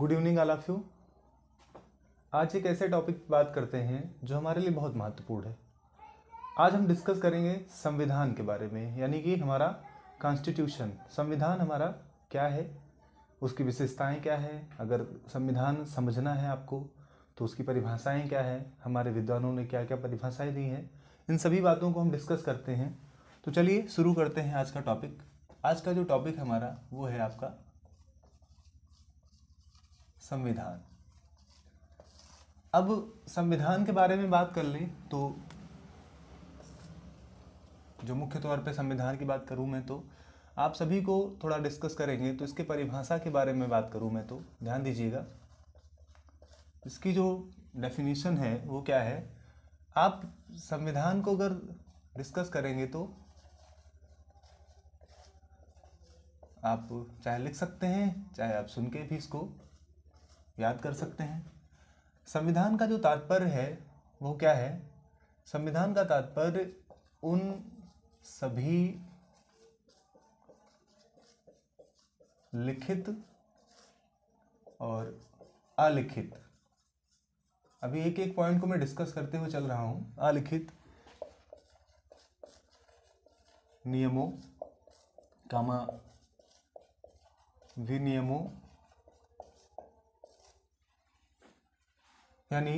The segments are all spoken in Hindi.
good evening all of you आज एक ऐसे टॉपिक बात करते हैं जो हमारे लिए बहुत महत्वपूर्ण है आज हम डिस्कस करेंगे संविधान के बारे में यानी कि हमारा कॉन्स्टिट्यूशन संविधान हमारा क्या है उसकी विशेषताएं क्या है अगर संविधान समझना है आपको तो उसकी परिभाषाएं क्या है हमारे विद्वानों ने क्या क्या परिभाषाएं दी हैं इन सभी बातों को हम डिस्कस करते हैं तो चलिए शुरू करते हैं आज का टॉपिक आज का जो टॉपिक हमारा वो है आपका संविधान अब संविधान के बारे में बात कर लें तो जो मुख्य तौर पे संविधान की बात करूं मैं तो आप सभी को थोड़ा डिस्कस करेंगे तो इसके परिभाषा के बारे में बात करूं मैं तो ध्यान दीजिएगा इसकी जो डेफिनेशन है वो क्या है आप संविधान को अगर डिस्कस करेंगे तो आप चाहे लिख सकते हैं चाहे आप सुन के भी इसको याद कर सकते हैं संविधान का जो तात्पर्य है वो क्या है संविधान का तात्पर्य उन सभी लिखित और अलिखित अभी एक एक पॉइंट को मैं डिस्कस करते हुए चल रहा हूँ अलिखित नियमों कामा विनियमों यानी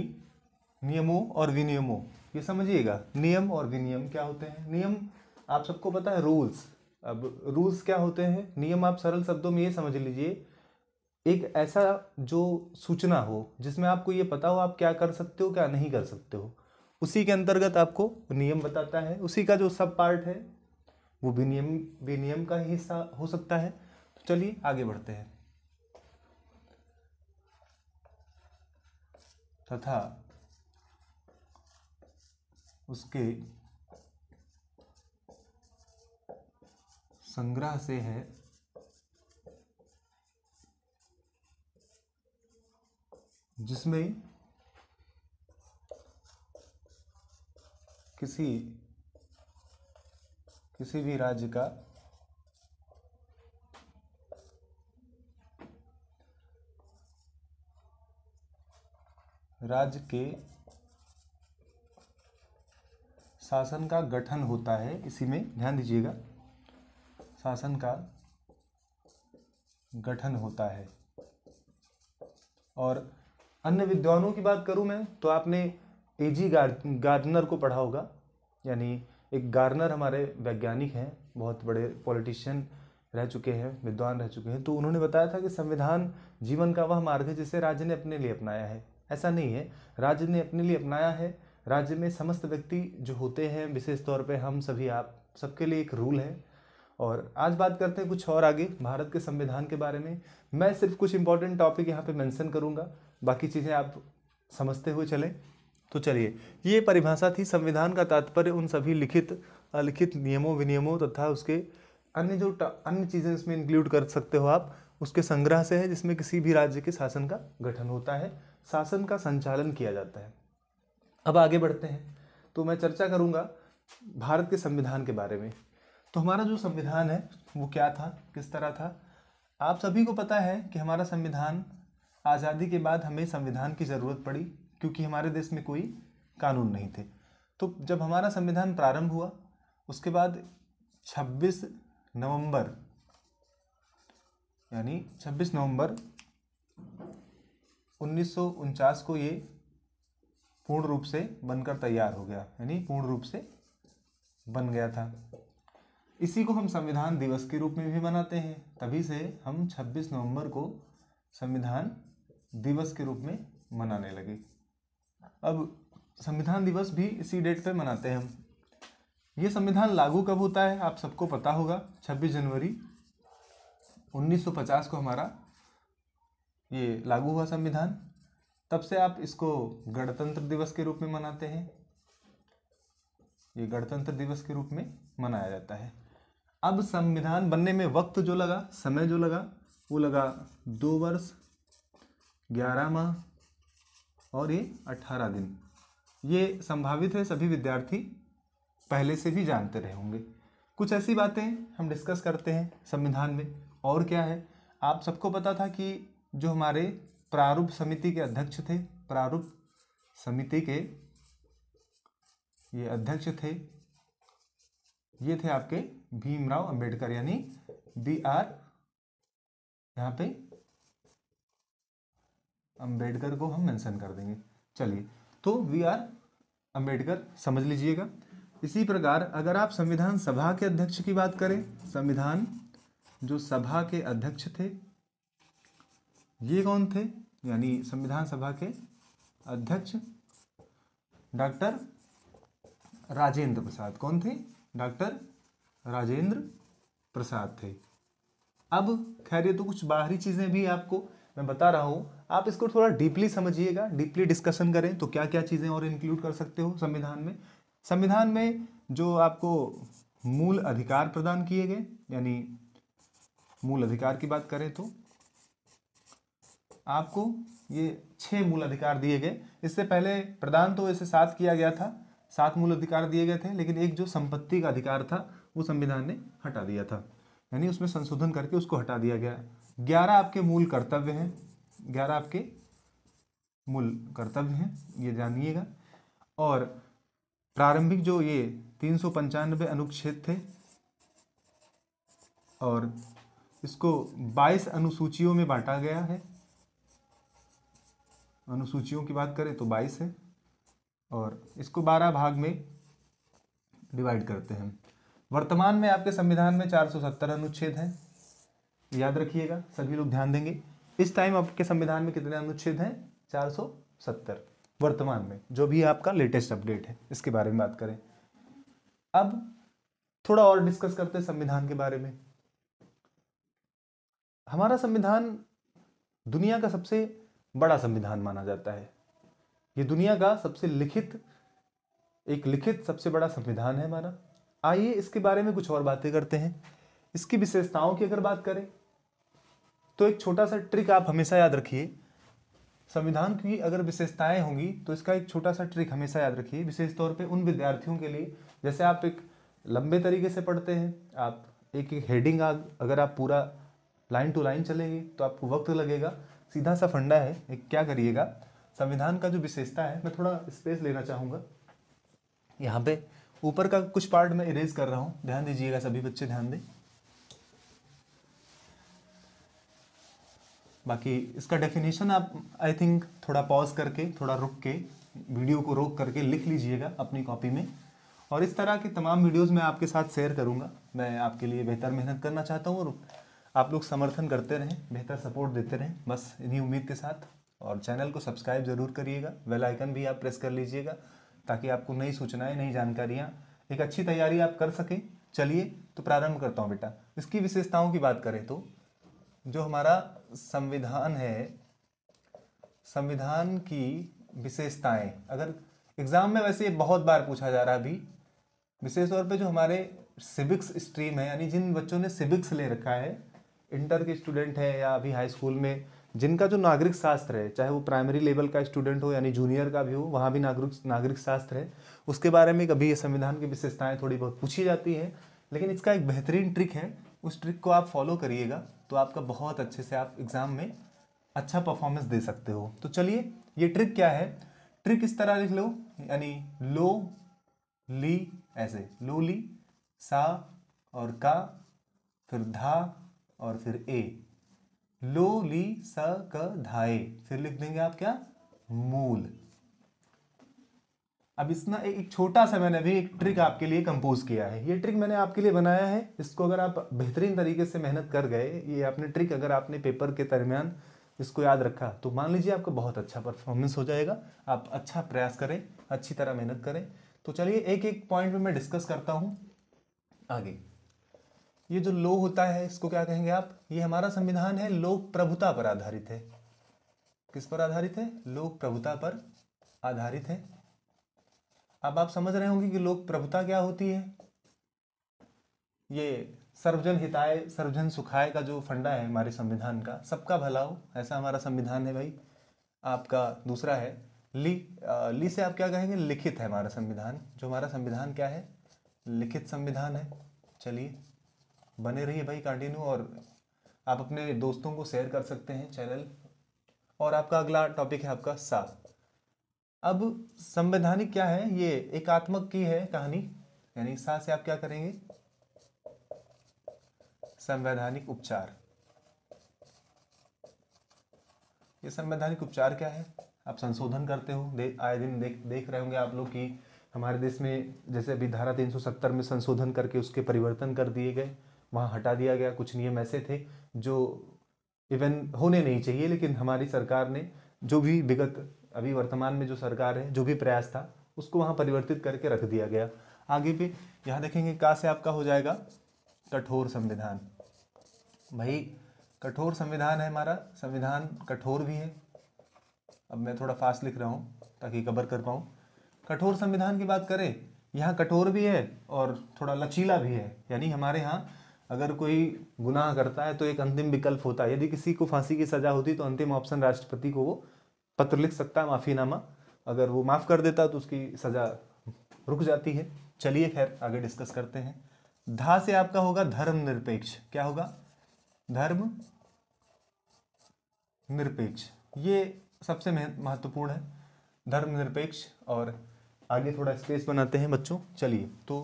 नियमों और विनियमों ये समझिएगा नियम और विनियम क्या होते हैं नियम आप सबको पता है रूल्स अब रूल्स क्या होते हैं नियम आप सरल शब्दों में ये समझ लीजिए एक ऐसा जो सूचना हो जिसमें आपको ये पता हो आप क्या कर सकते हो क्या नहीं कर सकते हो उसी के अंतर्गत आपको नियम बताता है उसी का जो सब पार्ट है वो विनियम विनियम का ही हिस्सा हो सकता है तो चलिए आगे बढ़ते हैं तथा उसके संग्रह से है जिसमें किसी किसी भी राज्य का राज्य के शासन का गठन होता है इसी में ध्यान दीजिएगा शासन का गठन होता है और अन्य विद्वानों की बात करूं मैं तो आपने ए जी गार्डनर को पढ़ा होगा यानी एक गार्डनर हमारे वैज्ञानिक हैं बहुत बड़े पॉलिटिशियन रह चुके हैं विद्वान रह चुके हैं तो उन्होंने बताया था कि संविधान जीवन का वह मार्ग है जिसे राज्य ने अपने लिए अपनाया है ऐसा नहीं है राज्य ने अपने लिए अपनाया है राज्य में समस्त व्यक्ति जो होते हैं विशेष तौर पे हम सभी आप सबके लिए एक रूल है और आज बात करते हैं कुछ और आगे भारत के संविधान के बारे में मैं सिर्फ कुछ इंपॉर्टेंट टॉपिक यहाँ पे मेंशन करूँगा बाकी चीज़ें आप समझते हुए चलें तो चलिए ये परिभाषा थी संविधान का तात्पर्य उन सभी लिखित अलिखित नियमों विनियमों तथा उसके अन्य जो अन्य चीज़ें इसमें इंक्लूड कर सकते हो आप उसके संग्रह से है जिसमें किसी भी राज्य के शासन का गठन होता है शासन का संचालन किया जाता है अब आगे बढ़ते हैं तो मैं चर्चा करूँगा भारत के संविधान के बारे में तो हमारा जो संविधान है वो क्या था किस तरह था आप सभी को पता है कि हमारा संविधान आज़ादी के बाद हमें संविधान की ज़रूरत पड़ी क्योंकि हमारे देश में कोई कानून नहीं थे तो जब हमारा संविधान प्रारंभ हुआ उसके बाद 26 नवंबर यानी 26 नवंबर उन्नीस को ये पूर्ण रूप से बनकर तैयार हो गया यानी पूर्ण रूप से बन गया था इसी को हम संविधान दिवस के रूप में भी मनाते हैं तभी से हम 26 नवंबर को संविधान दिवस के रूप में मनाने लगे अब संविधान दिवस भी इसी डेट पर मनाते हैं हम ये संविधान लागू कब होता है आप सबको पता होगा 26 जनवरी 1950 को हमारा ये लागू हुआ संविधान तब से आप इसको गणतंत्र दिवस के रूप में मनाते हैं ये गणतंत्र दिवस के रूप में मनाया जाता है अब संविधान बनने में वक्त जो लगा समय जो लगा वो लगा दो वर्ष ग्यारह माह और ये अट्ठारह दिन ये संभावित है सभी विद्यार्थी पहले से भी जानते रहे होंगे कुछ ऐसी बातें हम डिस्कस करते हैं संविधान में और क्या है आप सबको पता था कि जो हमारे प्रारूप समिति के अध्यक्ष थे प्रारूप समिति के ये अध्यक्ष थे ये थे आपके भीमराव अंबेडकर यानी बी आर यहाँ पे अंबेडकर को हम मेंशन कर देंगे चलिए तो वी आर अंबेडकर समझ लीजिएगा इसी प्रकार अगर आप संविधान सभा के अध्यक्ष की बात करें संविधान जो सभा के अध्यक्ष थे ये कौन थे यानी संविधान सभा के अध्यक्ष डॉक्टर राजेंद्र प्रसाद कौन थे डॉक्टर राजेंद्र प्रसाद थे अब खैर ये तो कुछ बाहरी चीज़ें भी आपको मैं बता रहा हूँ आप इसको थोड़ा डीपली समझिएगा डीपली डिस्कशन करें तो क्या क्या चीज़ें और इंक्लूड कर सकते हो संविधान में संविधान में जो आपको मूल अधिकार प्रदान किए गए यानी मूल अधिकार की बात करें तो आपको ये छः मूल अधिकार दिए गए इससे पहले प्रदान तो इसे सात किया गया था सात मूल अधिकार दिए गए थे लेकिन एक जो संपत्ति का अधिकार था वो संविधान ने हटा दिया था यानी उसमें संशोधन करके उसको हटा दिया गया ग्यारह आपके मूल कर्तव्य हैं ग्यारह आपके मूल कर्तव्य हैं ये जानिएगा और प्रारंभिक जो ये तीन सौ पंचानबे अनुच्छेद थे और इसको 22 अनुसूचियों में बांटा गया है अनुसूचियों की बात करें तो बाईस है और इसको बारह भाग में डिवाइड करते हैं वर्तमान में आपके संविधान में 470 अनुच्छेद हैं याद रखिएगा सभी लोग ध्यान देंगे इस टाइम आपके संविधान में कितने अनुच्छेद हैं 470 वर्तमान में जो भी आपका लेटेस्ट अपडेट है इसके बारे में बात करें अब थोड़ा और डिस्कस करते हैं संविधान के बारे में हमारा संविधान दुनिया का सबसे बड़ा संविधान माना जाता है ये दुनिया का सबसे लिखित एक लिखित सबसे बड़ा संविधान है हमारा आइए इसके बारे में कुछ और बातें करते हैं इसकी विशेषताओं की अगर बात करें तो एक छोटा सा ट्रिक आप हमेशा याद रखिए संविधान की अगर विशेषताएं होंगी तो इसका एक छोटा सा ट्रिक हमेशा याद रखिए विशेष तौर पे उन विद्यार्थियों के लिए जैसे आप एक लंबे तरीके से पढ़ते हैं आप एक एक हेडिंग अगर आप पूरा लाइन टू लाइन चलेंगे तो आपको वक्त लगेगा सीधा सा फंडा है एक क्या करिएगा संविधान का जो विशेषता है मैं थोड़ा स्पेस लेना चाहूँगा यहाँ पे ऊपर का कुछ पार्ट मैं इरेज कर रहा हूँ ध्यान दीजिएगा सभी बच्चे ध्यान दें बाकी इसका डेफिनेशन आप आई थिंक थोड़ा पॉज करके थोड़ा रुक के वीडियो को रोक करके लिख लीजिएगा अपनी कॉपी में और इस तरह के तमाम वीडियोस मैं आपके साथ शेयर करूंगा मैं आपके लिए बेहतर मेहनत करना चाहता हूँ और आप लोग समर्थन करते रहें बेहतर सपोर्ट देते रहें बस इन्हीं उम्मीद के साथ और चैनल को सब्सक्राइब ज़रूर करिएगा वेल आइकन भी आप प्रेस कर लीजिएगा ताकि आपको नई सूचनाएं नई जानकारियाँ एक अच्छी तैयारी आप कर सकें चलिए तो प्रारंभ करता हूँ बेटा इसकी विशेषताओं की बात करें तो जो हमारा संविधान है संविधान की विशेषताएं अगर एग्ज़ाम में वैसे बहुत बार पूछा जा रहा है अभी विशेष तौर पर जो हमारे सिविक्स स्ट्रीम है यानी जिन बच्चों ने सिविक्स ले रखा है इंटर के स्टूडेंट हैं या अभी हाई स्कूल में जिनका जो नागरिक शास्त्र है चाहे वो प्राइमरी लेवल का स्टूडेंट हो यानी जूनियर का भी हो वहाँ भी नागरिक नागरिक शास्त्र है उसके बारे में कभी ये संविधान की विशेषताएँ थोड़ी बहुत पूछी जाती हैं लेकिन इसका एक बेहतरीन ट्रिक है उस ट्रिक को आप फॉलो करिएगा तो आपका बहुत अच्छे से आप एग्ज़ाम में अच्छा परफॉर्मेंस दे सकते हो तो चलिए ये ट्रिक क्या है ट्रिक इस तरह लिख लो यानी लो ली ऐसे लो ली सा और का फिर धा और फिर ए लो ली स क धाए फिर लिख देंगे आप क्या मूल अब इसना एक छोटा सा मैंने अभी एक ट्रिक आपके लिए कंपोज किया है ये ट्रिक मैंने आपके लिए बनाया है इसको अगर आप बेहतरीन तरीके से मेहनत कर गए ये आपने ट्रिक अगर आपने पेपर के दरमियान इसको याद रखा तो मान लीजिए आपका बहुत अच्छा परफॉर्मेंस हो जाएगा आप अच्छा प्रयास करें अच्छी तरह मेहनत करें तो चलिए एक एक पॉइंट में मैं डिस्कस करता हूँ आगे ये जो लो होता है इसको क्या कहेंगे आप ये हमारा संविधान है लोक प्रभुता पर आधारित है किस पर आधारित है लोक प्रभुता पर आधारित है अब आप समझ रहे होंगे कि लोक प्रभुता क्या होती है ये सर्वजन हिताय सर्वजन सुखाय का जो फंडा है हमारे संविधान का सबका भला हो ऐसा हमारा संविधान है भाई आपका दूसरा है ली आ, ली से आप क्या कहेंगे लिखित है हमारा संविधान जो हमारा संविधान क्या है लिखित संविधान है चलिए बने रहिए भाई कंटिन्यू और आप अपने दोस्तों को शेयर कर सकते हैं चैनल और आपका अगला टॉपिक है आपका सा अब संवैधानिक क्या है ये एकात्मक की है कहानी यानी सा से आप क्या करेंगे संवैधानिक उपचार ये संवैधानिक उपचार क्या है आप संशोधन करते हो दे, आए दिन देख देख रहे होंगे आप लोग कि हमारे देश में जैसे अभी धारा 370 में संशोधन करके उसके परिवर्तन कर दिए गए वहाँ हटा दिया गया कुछ नियम ऐसे थे जो इवन होने नहीं चाहिए लेकिन हमारी सरकार ने जो भी विगत अभी वर्तमान में जो सरकार है जो भी प्रयास था उसको वहाँ परिवर्तित करके रख दिया गया आगे भी यहाँ देखेंगे का से आपका हो जाएगा कठोर संविधान भाई कठोर संविधान है हमारा संविधान कठोर भी है अब मैं थोड़ा फास्ट लिख रहा हूँ ताकि कवर कर पाऊँ कठोर संविधान की बात करें यहाँ कठोर भी है और थोड़ा लचीला भी है यानी हमारे यहाँ अगर कोई गुनाह करता है तो एक अंतिम विकल्प होता है यदि किसी को फांसी की सज़ा होती तो अंतिम ऑप्शन राष्ट्रपति को वो पत्र लिख सकता है माफ़ीनामा अगर वो माफ़ कर देता तो उसकी सज़ा रुक जाती है चलिए खैर आगे डिस्कस करते हैं धा से आपका होगा धर्म निरपेक्ष क्या होगा धर्म निरपेक्ष ये सबसे महत्वपूर्ण है धर्म निरपेक्ष और आगे थोड़ा स्पेस बनाते हैं बच्चों चलिए तो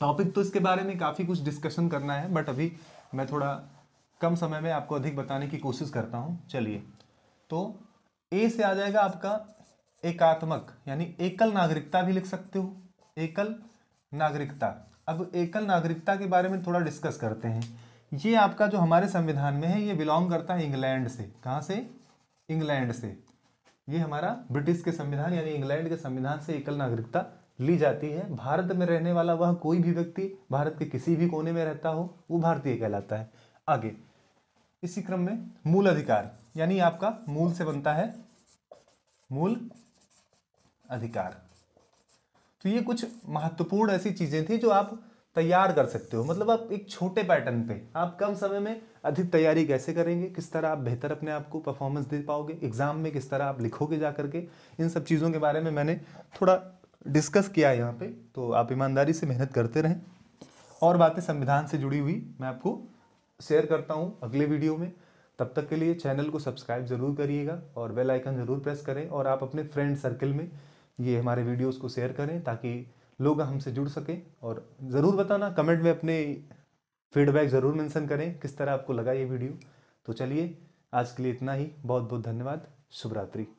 टॉपिक तो इसके बारे में काफ़ी कुछ डिस्कशन करना है बट अभी मैं थोड़ा कम समय में आपको अधिक बताने की कोशिश करता हूँ चलिए तो ए से आ जाएगा आपका एकात्मक यानी एकल नागरिकता भी लिख सकते हो एकल नागरिकता अब एकल नागरिकता के बारे में थोड़ा डिस्कस करते हैं ये आपका जो हमारे संविधान में है ये बिलोंग करता है इंग्लैंड से कहाँ से इंग्लैंड से ये हमारा ब्रिटिश के संविधान यानी इंग्लैंड के संविधान से एकल नागरिकता ली जाती है भारत में रहने वाला वह कोई भी व्यक्ति भारत के किसी भी कोने में रहता हो वो भारतीय कहलाता है आगे इसी क्रम में मूल अधिकार यानी आपका मूल से बनता है मूल अधिकार तो ये कुछ महत्वपूर्ण ऐसी चीजें थी जो आप तैयार कर सकते हो मतलब आप एक छोटे पैटर्न पे आप कम समय में अधिक तैयारी कैसे करेंगे किस तरह आप बेहतर अपने आप को परफॉर्मेंस दे पाओगे एग्जाम में किस तरह आप लिखोगे जा करके इन सब चीज़ों के बारे में मैंने थोड़ा डिस्कस किया है यहाँ पे तो आप ईमानदारी से मेहनत करते रहें और बातें संविधान से जुड़ी हुई मैं आपको शेयर करता हूँ अगले वीडियो में तब तक के लिए चैनल को सब्सक्राइब ज़रूर करिएगा और बेल आइकन ज़रूर प्रेस करें और आप अपने फ्रेंड सर्कल में ये हमारे वीडियोस को शेयर करें ताकि लोग हमसे जुड़ सकें और ज़रूर बताना कमेंट में अपने फीडबैक ज़रूर मेंशन करें किस तरह आपको लगा ये वीडियो तो चलिए आज के लिए इतना ही बहुत बहुत धन्यवाद शुभरात्रि